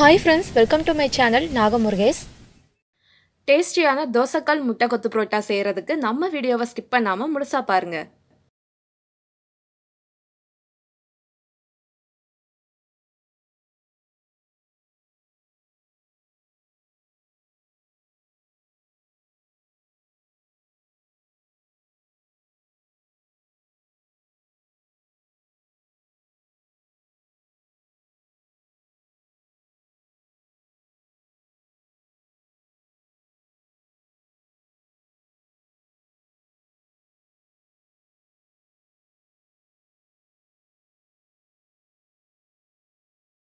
hi friends welcome to my channel Nagamurugesh டேஸ்டியான முட்டை கொத்து புரோட்டா செய்கிறதுக்கு நம்ம வீடியோவை ஸ்கிப் பண்ணாமல் முழுசாக பாருங்கள்